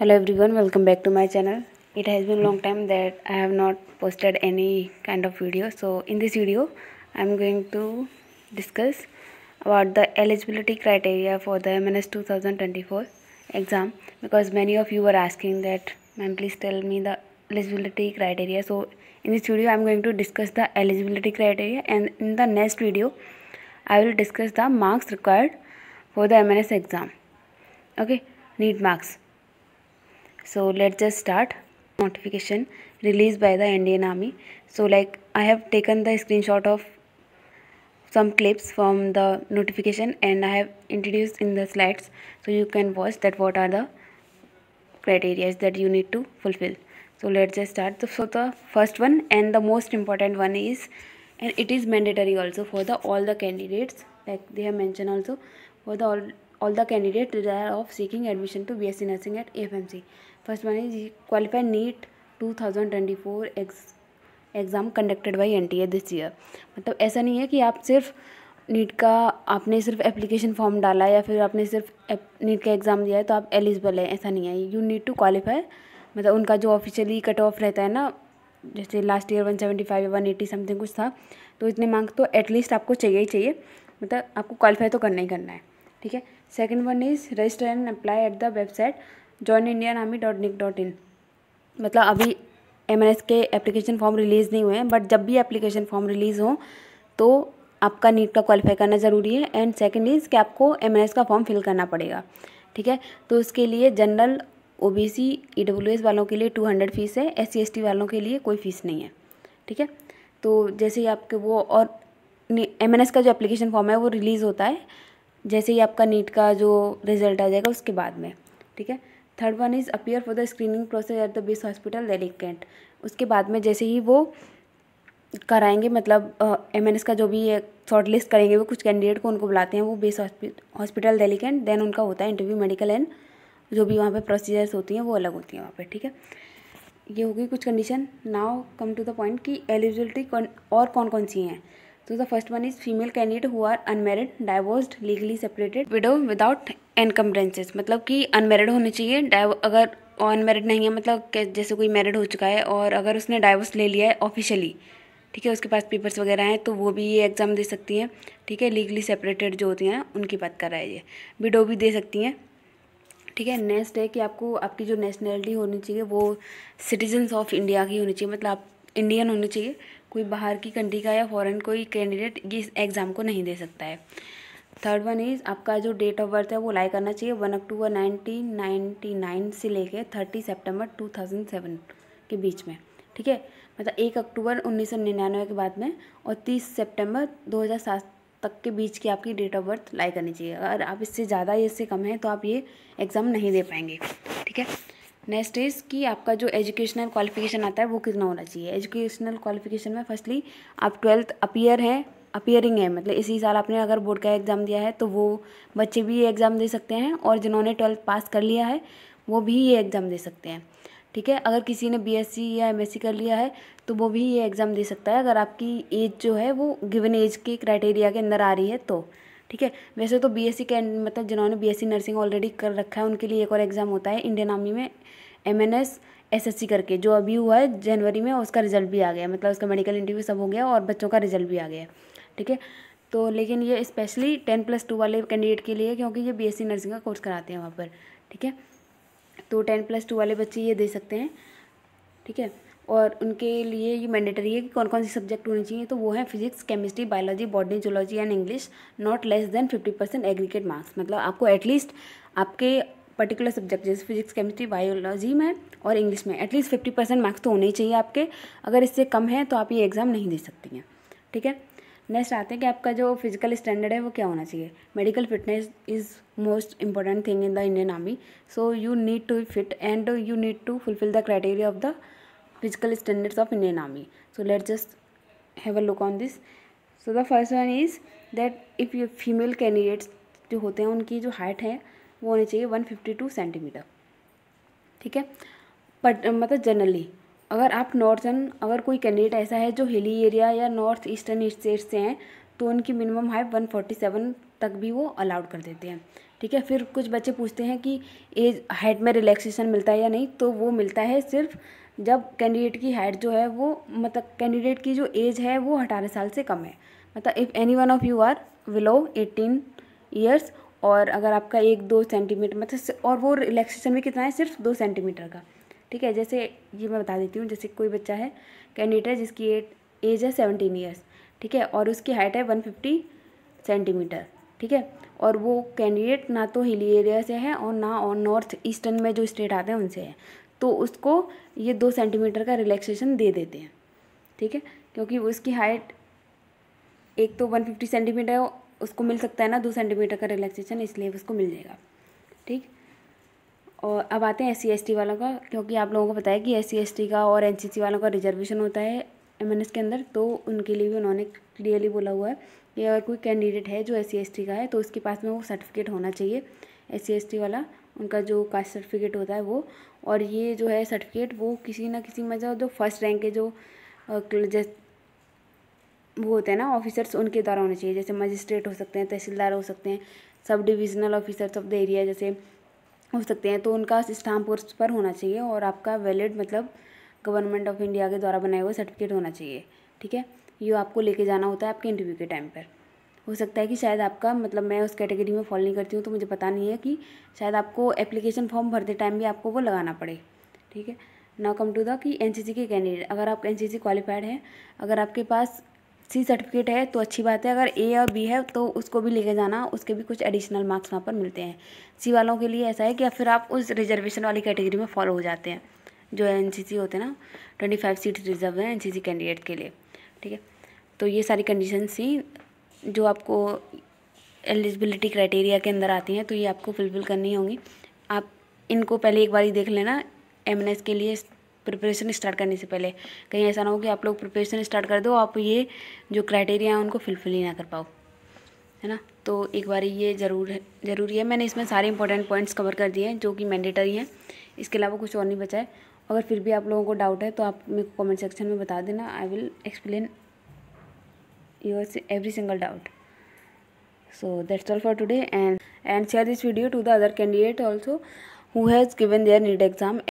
hello everyone welcome back to my channel it has been long time that i have not posted any kind of video so in this video i'm going to discuss about the eligibility criteria for the mns 2024 exam because many of you were asking that ma'am please tell me the eligibility criteria so in this video i'm going to discuss the eligibility criteria and in the next video i will discuss the marks required for the mns exam okay need marks so let's just start notification released by the indian army so like i have taken the screenshot of some clips from the notification and i have introduced in the slides so you can watch that what are the criteria that you need to fulfill so let's just start the, so the first one and the most important one is and it is mandatory also for the all the candidates like they have mentioned also for the all all all the candidate desire of seeking admission to BSc nursing at FMC. NEET two thousand twenty four ex exam conducted by N T A this year मतलब ऐसा नहीं है कि आप सिर्फ NEET का आपने सिर्फ एप्लीकेशन फॉर्म डाला या फिर आपने सिर्फ नीट का एग्ज़ाम दिया है तो आप एलिजिबल है ऐसा नहीं है यू नीड टू क्वालिफाई मतलब उनका जो ऑफिशियली कट ऑफ रहता है ना जैसे last year one seventy five या वन एटी समथिंग कुछ था तो इतने मार्क्स तो एटलीस्ट आपको चाहिए ही चाहिए मतलब आपको क्वालिफाई तो करना ही करना है ठीक है second one is register and apply at the website join Indian army dot nic dot in मतलब अभी एम के एप्लीकेशन फॉर्म रिलीज़ नहीं हुए हैं बट जब भी एप्लीकेशन फॉर्म रिलीज़ हो तो आपका नीट का क्वालिफाई करना ज़रूरी है एंड सेकेंड इज़ कि आपको एम का फॉर्म फिल करना पड़ेगा ठीक है तो उसके लिए general O B C E W S वालों के लिए टू हंड्रेड फीस है एस सी एस टी वालों के लिए कोई फ़ीस नहीं है ठीक है तो जैसे ही आपके वो और एम एन एस का जो एप्लीकेशन फॉर्म है वो रिलीज़ होता है जैसे ही आपका नीट का जो रिजल्ट आ जाएगा उसके बाद में ठीक है third one is appear for the screening process at the base hospital cantt उसके बाद में जैसे ही वो कराएंगे मतलब एम एन एस का जो भी शॉर्ट लिस्ट करेंगे वो कुछ कैंडिडेट को उनको बुलाते हैं वो बेस हॉस्पिटल कैंट देन उनका होता है इंटरव्यू मेडिकल एंड जो भी वहाँ पे प्रोसीजर्स होती हैं वो अलग होती हैं वहाँ पे ठीक है ये होगी कुछ condition now come to the point कि एलिजिबिलिटी और कौन कौन सी हैं So the first one is female candidate who are unmarried divorced, legally separated widow without encumbrances. मतलब कि अनमेरिड होने चाहिए अगर अनमेरिड नहीं है मतलब जैसे कोई मैरिड हो चुका है और अगर उसने डाइवोर्स ले लिया है ऑफिशियली ठीक है उसके पास पेपर्स वगैरह हैं तो वो भी ये एग्ज़ाम दे सकती हैं ठीक है लीगली सेपरेटेड जो होती हैं उनकी बात कर रहा है ये विडो भी दे सकती हैं ठीक है नेक्स्ट है कि आपको आपकी जो नेशनैलिटी होनी चाहिए वो सिटीजन्स ऑफ इंडिया की होनी चाहिए मतलब आप इंडियन होनी चाहिए कोई बाहर की कंट्री का या फॉरेन कोई कैंडिडेट इस एग्ज़ाम को नहीं दे सकता है थर्ड वन इज़ आपका जो डेट ऑफ बर्थ है वो लाई करना चाहिए one October nineteen ninety nine से लेके thirty September two thousand seven के बीच में ठीक है मतलब एक अक्टूबर उन्नीस सौ निन्यानवे के बाद में और तीस सेप्टेम्बर दो हज़ार सात तक के बीच की आपकी डेट ऑफ बर्थ लाई करनी चाहिए अगर आप इससे ज़्यादा इससे कम है तो आप ये एग्ज़ाम नहीं दे पाएंगे नेक्स्ट इज़ कि आपका जो एजुकेशनल क्वालिफिकेशन आता है वो कितना होना चाहिए एजुकेशनल क्वालिफिकेशन में फर्स्टली आप ट्वेल्थ अपियर है अपियरिंग है मतलब इसी साल आपने अगर बोर्ड का एग्ज़ाम दिया है तो वो बच्चे भी ये एग्ज़ाम दे सकते हैं और जिन्होंने ट्वेल्थ पास कर लिया है वो भी ये एग्ज़ाम दे सकते हैं ठीक है अगर किसी ने बीएससी या एमएससी कर लिया है तो वो भी ये एग्ज़ाम दे सकता है अगर आपकी एज जो है वो गिवन एज के क्राइटेरिया के अंदर आ रही है तो ठीक है वैसे तो बीएससी कैंड मतलब जिन्होंने बीएससी नर्सिंग ऑलरेडी कर रखा है उनके लिए एक और एग्ज़ाम होता है इंडियन आर्मी में M N S S S C करके जो अभी हुआ है जनवरी में उसका रिजल्ट भी आ गया मतलब उसका मेडिकल इंटरव्यू सब हो गया और बच्चों का रिजल्ट भी आ गया ठीक है तो लेकिन ये स्पेशली टेन प्लस टू वाले कैंडिडेट के लिए क्योंकि ये सी नर्सिंग का कोर्स कराते हैं वहाँ पर ठीक है तो टेन प्लस टू वाले बच्चे ये दे सकते हैं ठीक है और उनके लिए ये मैंडेटरी है कि कौन कौन से सब्जेक्ट होने चाहिए तो वो है physics chemistry biology botany zoology and English not less than fifty percent aggregate marks मतलब आपको एटलीस्ट आपके पर्टिकुलर सब्जेक्ट जैसे फिजिक्स केमिस्ट्री बायोलॉजी में और इंग्लिश में एटलीस्ट फिफ्टी परसेंट मार्क्स तो होने ही चाहिए आपके अगर इससे कम है तो आप ये एग्ज़ाम नहीं दे सकती हैं ठीक है नेक्स्ट आते हैं कि आपका जो फिजिकल स्टैंडर्ड है वो क्या होना चाहिए medical fitness is most important thing in the Indian army so you need to fit and you need to fulfil the criteria of the physical standards of Indian Army. So let's just have a look on this. So the first one is that if you female candidates जो होते हैं उनकी जो height है वो होनी चाहिए one fifty two centimetre ठीक है बट मतलब जनरली अगर आप नॉर्थन अगर कोई कैंडिडेट ऐसा है जो हिली एरिया या नॉर्थ ईस्टर्न स्टेट से हैं तो उनकी minimum height one forty seven तक भी वो अलाउड कर देते हैं ठीक है फिर कुछ बच्चे पूछते हैं कि एज हाइट में रिलैक्सेशन मिलता है या नहीं तो वो मिलता है सिर्फ जब कैंडिडेट की हाइट जो है वो मतलब कैंडिडेट की जो एज है वो अठारह साल से कम है मतलब if any one of you are below eighteen years और अगर आपका एक दो सेंटीमीटर मतलब और वो रिलैक्सेशन भी कितना है सिर्फ दो सेंटीमीटर का ठीक है जैसे ये मैं बता देती हूँ जैसे कोई बच्चा है कैंडिडेट है जिसकी एट एज है सेवनटीन ईयर्स ठीक है और उसकी हाइट है वन फिफ्टी सेंटीमीटर ठीक है और वो कैंडिडेट ना तो हिली एरिया से है और ना और नॉर्थ ईस्टर्न में जो स्टेट आते हैं उनसे है तो उसको ये दो सेंटीमीटर का रिलैक्सेशन दे देते हैं ठीक है क्योंकि उसकी हाइट एक तो वन फिफ्टी सेंटीमीटर उसको मिल सकता है ना दो सेंटीमीटर का रिलैक्सेशन इसलिए उसको मिल जाएगा ठीक और अब आते हैं एस सी वालों का क्योंकि आप लोगों को पता है कि एस सी का और एन वालों का रिजर्वेशन होता है एम के अंदर तो उनके लिए भी उन्होंने क्लियरली बोला हुआ है कि अगर कोई कैंडिडेट है जो एस सी का है तो उसके पास में वो सर्टिफिकेट होना चाहिए एस सी वाला उनका जो कास्ट सर्टिफिकेट होता है वो और ये जो है सर्टिफिकेट वो किसी ना किसी मतलब जो फर्स्ट रैंक के जो जैस वो होते हैं ना ऑफिसर्स उनके द्वारा होने चाहिए जैसे मजिस्ट्रेट हो सकते हैं तहसीलदार हो सकते हैं sub divisional officers of the area जैसे हो सकते हैं तो उनका स्टाम्प पर होना चाहिए और आपका वैलिड मतलब गवर्नमेंट ऑफ इंडिया के द्वारा बनाए हुए सर्टिफिकेट होना चाहिए ठीक है ये आपको लेके जाना होता है आपके इंटरव्यू के टाइम पर हो सकता है कि शायद आपका मतलब मैं उस कैटेगरी में फॉल नहीं करती हूँ तो मुझे पता नहीं है कि शायद आपको एप्लीकेशन फॉर्म भरते टाइम भी आपको वो लगाना पड़े ठीक है नाउ कम टू द कि एन के कैंडिडेट अगर आप एन सी क्वालिफाइड हैं अगर आपके पास सी सर्टिफिकेट है तो अच्छी बात है अगर ए और बी है तो उसको भी लेके जाना उसके भी कुछ एडिशनल मार्क्स वहाँ पर मिलते हैं सी वालों के लिए ऐसा है कि फिर आप उस रिजर्वेशन वाली कैटेगरी में फॉलो हो जाते हैं जो एन होते हैं ना ट्वेंटी फाइव सीट रिजर्व हैं एन कैंडिडेट के लिए ठीक है तो ये सारी कंडीशन थी जो आपको एलिजिबिलिटी क्राइटेरिया के अंदर आती हैं तो ये आपको फुलफिल करनी होंगी आप इनको पहले एक बार ही देख लेना एम के लिए प्रिपरेशन स्टार्ट करने से पहले कहीं ऐसा ना हो कि आप लोग प्रिपरेशन स्टार्ट कर दो आप ये जो क्राइटेरिया हैं उनको फुलफिल ही ना कर पाओ है ना तो एक बार ये ज़रूर है ज़रूरी है मैंने इसमें सारे इंपॉर्टेंट पॉइंट्स कवर कर दिए हैं जो कि मैंडेटरी हैं इसके अलावा कुछ और नहीं बचा है अगर फिर भी आप लोगों को डाउट है तो आप मेरे को कमेंट सेक्शन में बता देना I will explain Your every single doubt so that's all for today and and share this video to the other candidate also who has given their need exam